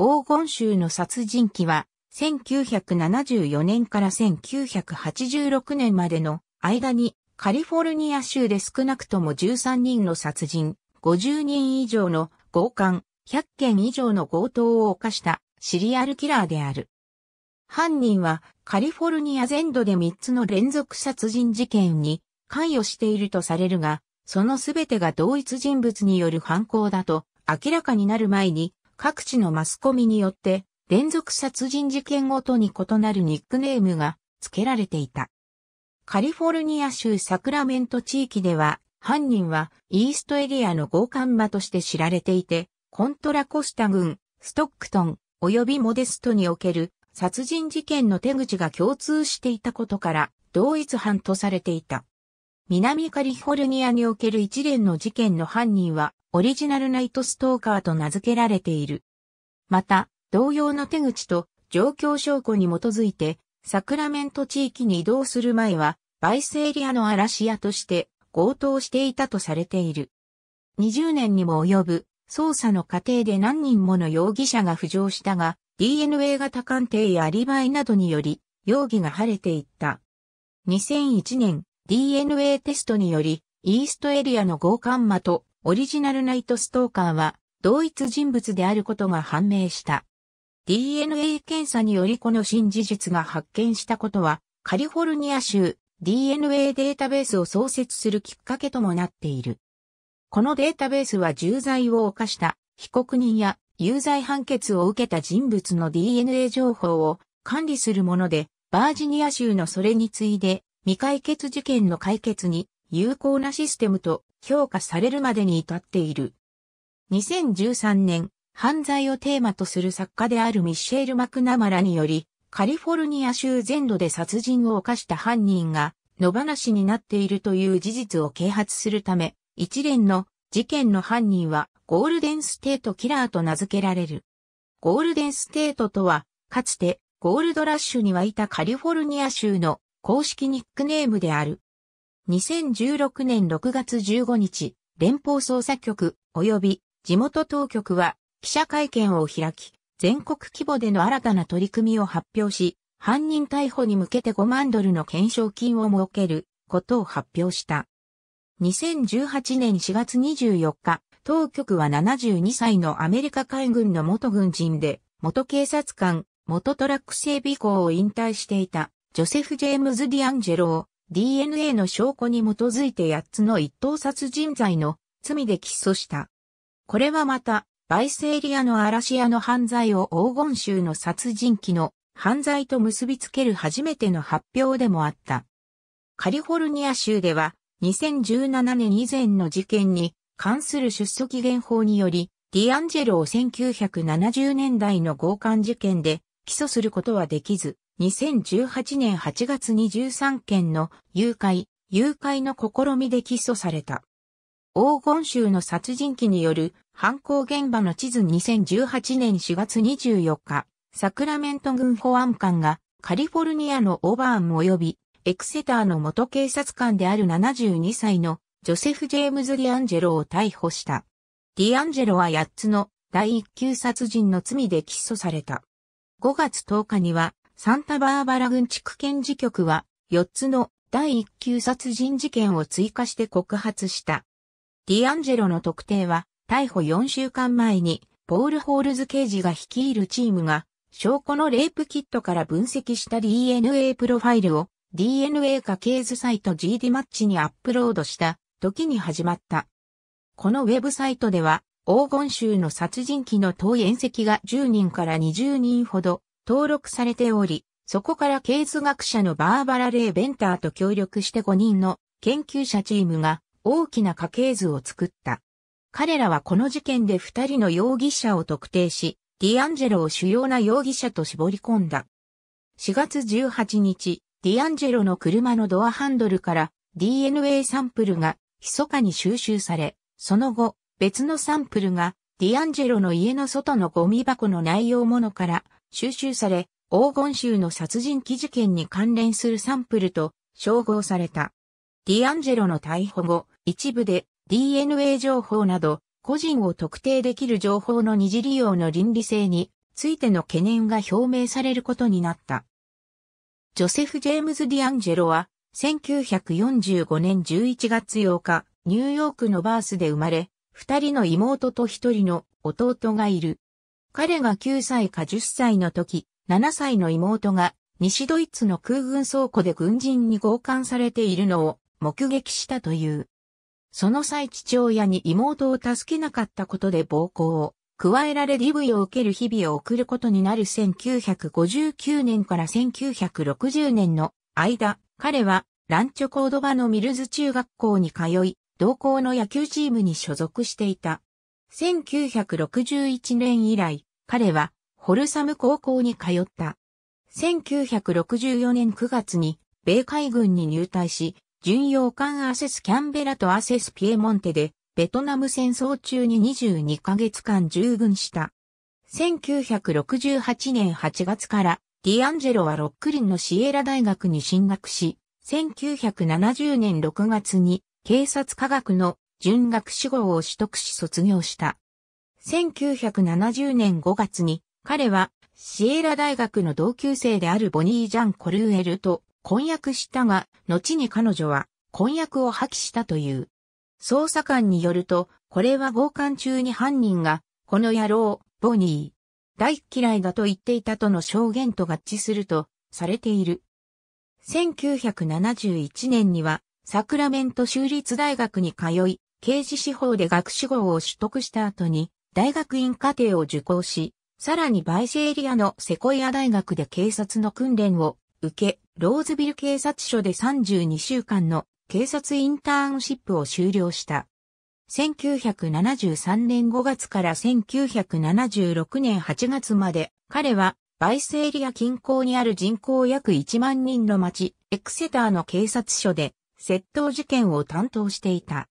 黄金州の殺人鬼は、1974年から1986年までの間に、カリフォルニア州で少なくとも13人の殺人、50人以上の強姦、100件以上の強盗を犯したシリアルキラーである。犯人はカリフォルニア全土で3つの連続殺人事件に関与しているとされるが、そのすべてが同一人物による犯行だと明らかになる前に各地のマスコミによって連続殺人事件ごとに異なるニックネームが付けられていた。カリフォルニア州サクラメント地域では犯人はイーストエリアの強姦魔として知られていて、コントラコスタ軍、ストックトン、及びモデストにおける殺人事件の手口が共通していたことから同一犯とされていた。南カリフォルニアにおける一連の事件の犯人は、オリジナルナイトストーカーと名付けられている。また、同様の手口と状況証拠に基づいて、サクラメント地域に移動する前は、バイスエリアの嵐屋として強盗していたとされている。20年にも及ぶ捜査の過程で何人もの容疑者が浮上したが、DNA 型鑑定やアリバイなどにより、容疑が晴れていった。2001年、DNA テストにより、イーストエリアの強姦魔とオリジナルナイトストーカーは同一人物であることが判明した。DNA 検査によりこの新事実が発見したことは、カリフォルニア州 DNA データベースを創設するきっかけともなっている。このデータベースは重罪を犯した被告人や有罪判決を受けた人物の DNA 情報を管理するもので、バージニア州のそれに次いで未解決事件の解決に有効なシステムと評価されるまでに至っている。2013年、犯罪をテーマとする作家であるミッシェール・マクナマラにより、カリフォルニア州全土で殺人を犯した犯人が野放しになっているという事実を啓発するため、一連の事件の犯人はゴールデンステートキラーと名付けられる。ゴールデンステートとは、かつてゴールドラッシュに沸いたカリフォルニア州の公式ニックネームである。2016年6月15日、連邦捜査局及び地元当局は記者会見を開き、全国規模での新たな取り組みを発表し、犯人逮捕に向けて5万ドルの懸賞金を設けることを発表した。2018年4月24日、当局は72歳のアメリカ海軍の元軍人で、元警察官、元トラック整備校を引退していたジョセフ・ジェームズ・ディアンジェロを DNA の証拠に基づいて8つの一等殺人罪の罪で起訴した。これはまた、バイセーリアの嵐屋の犯罪を黄金州の殺人鬼の犯罪と結びつける初めての発表でもあった。カリフォルニア州では2017年以前の事件に関する出訴期限法により、ディアンジェロを1970年代の強姦事件で起訴することはできず、2018年8月23件の誘拐、誘拐の試みで起訴された。黄金州の殺人鬼による犯行現場の地図2018年4月24日、サクラメント軍保安官がカリフォルニアのオーバーン及びエクセターの元警察官である72歳のジョセフ・ジェームズ・ディアンジェロを逮捕した。ディアンジェロは8つの第1級殺人の罪で起訴された。5月10日にはサンタバーバラ郡地区検事局は、4つの第1級殺人事件を追加して告発した。ディアンジェロの特定は、逮捕4週間前に、ポール・ホールズ刑事が率いるチームが、証拠のレイプキットから分析した DNA プロファイルを DNA 家系図サイト GD マッチにアップロードした時に始まった。このウェブサイトでは黄金州の殺人鬼の遠い石が10人から20人ほど登録されており、そこからケース学者のバーバラ・レイ・ベンターと協力して5人の研究者チームが大きな家系図を作った。彼らはこの事件で2人の容疑者を特定し、ディアンジェロを主要な容疑者と絞り込んだ。4月18日、ディアンジェロの車のドアハンドルから DNA サンプルが密かに収集され、その後、別のサンプルがディアンジェロの家の外のゴミ箱の内容物から収集され、黄金州の殺人鬼事件に関連するサンプルと称号された。ディアンジェロの逮捕後、一部で DNA 情報など個人を特定できる情報の二次利用の倫理性についての懸念が表明されることになった。ジョセフ・ジェームズ・ディアンジェロは1945年11月8日、ニューヨークのバースで生まれ、二人の妹と一人の弟がいる。彼が9歳か10歳の時、7歳の妹が西ドイツの空軍倉庫で軍人に強姦されているのを目撃したという。その際父親に妹を助けなかったことで暴行を加えられ DV を受ける日々を送ることになる1959年から1960年の間、彼はランチョコードバのミルズ中学校に通い、同校の野球チームに所属していた。1961年以来、彼は、ホルサム高校に通った。1964年9月に、米海軍に入隊し、巡洋艦アセスキャンベラとアセスピエモンテで、ベトナム戦争中に22ヶ月間従軍した。1968年8月から、ディアンジェロはロックリンのシエラ大学に進学し、1970年6月に警察科学の準学士号を取得し卒業した。1970年5月に彼はシエラ大学の同級生であるボニー・ジャン・コルーエルと婚約したが、後に彼女は婚約を破棄したという。捜査官によると、これは強姦中に犯人が、この野郎、ボニー、大嫌いだと言っていたとの証言と合致すると、されている。1971年には、サクラメント州立大学に通い、刑事司法で学士号を取得した後に、大学院課程を受講し、さらにバイセエリアのセコイア大学で警察の訓練を受け、ローズビル警察署で32週間の警察インターンシップを終了した。1973年5月から1976年8月まで彼はバイスエリア近郊にある人口約1万人の町エクセターの警察署で窃盗事件を担当していた。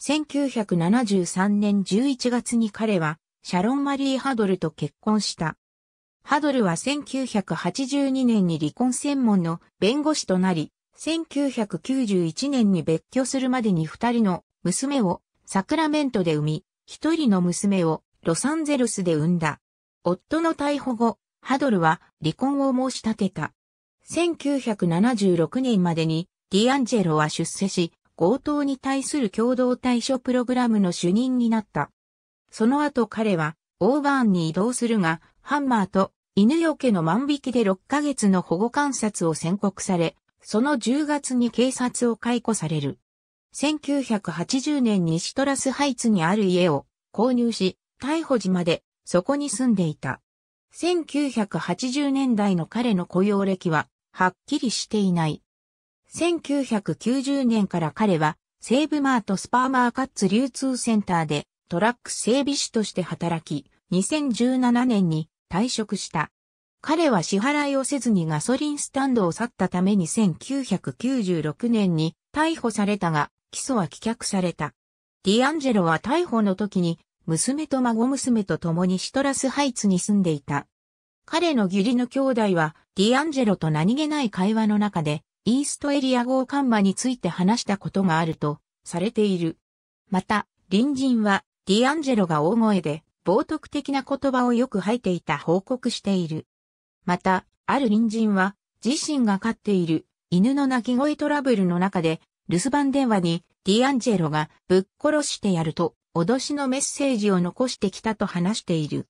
1973年11月に彼はシャロン・マリー・ハドルと結婚した。ハドルは1982年に離婚専門の弁護士となり、1991年に別居するまでに二人の娘をサクラメントで産み、一人の娘をロサンゼルスで産んだ。夫の逮捕後、ハドルは離婚を申し立てた。1976年までにディアンジェロは出世し、強盗に対する共同対処プログラムの主任になった。その後彼はオーバーンに移動するが、ハンマーと犬よけの万引きで6ヶ月の保護観察を宣告され、その10月に警察を解雇される。1980年にシトラスハイツにある家を購入し、逮捕時までそこに住んでいた。1980年代の彼の雇用歴ははっきりしていない。1990年から彼は西武マートスパーマーカッツ流通センターでトラック整備士として働き、2017年に退職した。彼は支払いをせずにガソリンスタンドを去ったために1996年に逮捕されたが、起訴は棄却された。ディアンジェロは逮捕の時に、娘と孫娘と共にシトラスハイツに住んでいた。彼の義理の兄弟は、ディアンジェロと何気ない会話の中で、イーストエリア号緩和について話したことがあるとされている。また、隣人はディアンジェロが大声で冒涜的な言葉をよく吐いていた報告している。また、ある隣人は自身が飼っている犬の鳴き声トラブルの中で留守番電話にディアンジェロがぶっ殺してやると脅しのメッセージを残してきたと話している。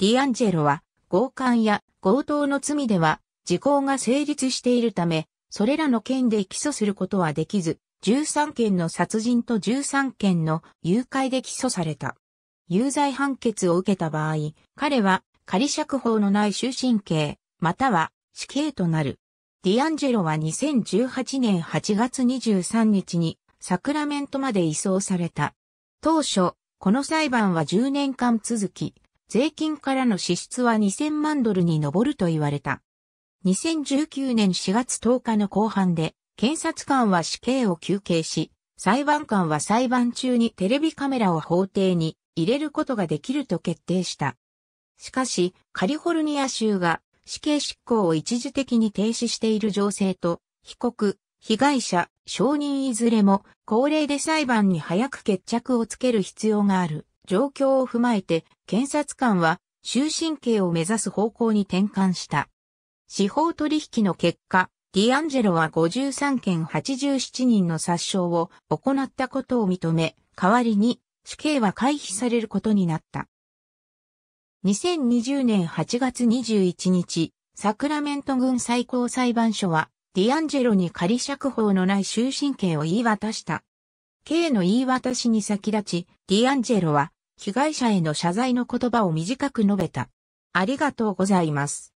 ディアンジェロは強姦や強盗の罪では時効が成立しているためそれらの件で起訴することはできず、13件の殺人と13件の誘拐で起訴された。有罪判決を受けた場合、彼は仮釈放のない終身刑、または死刑となる。ディアンジェロは2018年8月23日にサクラメントまで移送された。当初、この裁判は10年間続き、税金からの支出は2000万ドルに上ると言われた。2019年4月10日の後半で、検察官は死刑を求刑し、裁判官は裁判中にテレビカメラを法廷に入れることができると決定した。しかし、カリフォルニア州が死刑執行を一時的に停止している情勢と、被告、被害者、証人いずれも、高齢で裁判に早く決着をつける必要がある状況を踏まえて、検察官は終身刑を目指す方向に転換した。司法取引の結果、ディアンジェロは53件87人の殺傷を行ったことを認め、代わりに死刑は回避されることになった。2020年8月21日、サクラメント郡最高裁判所は、ディアンジェロに仮釈放のない終身刑を言い渡した。刑の言い渡しに先立ち、ディアンジェロは、被害者への謝罪の言葉を短く述べた。ありがとうございます。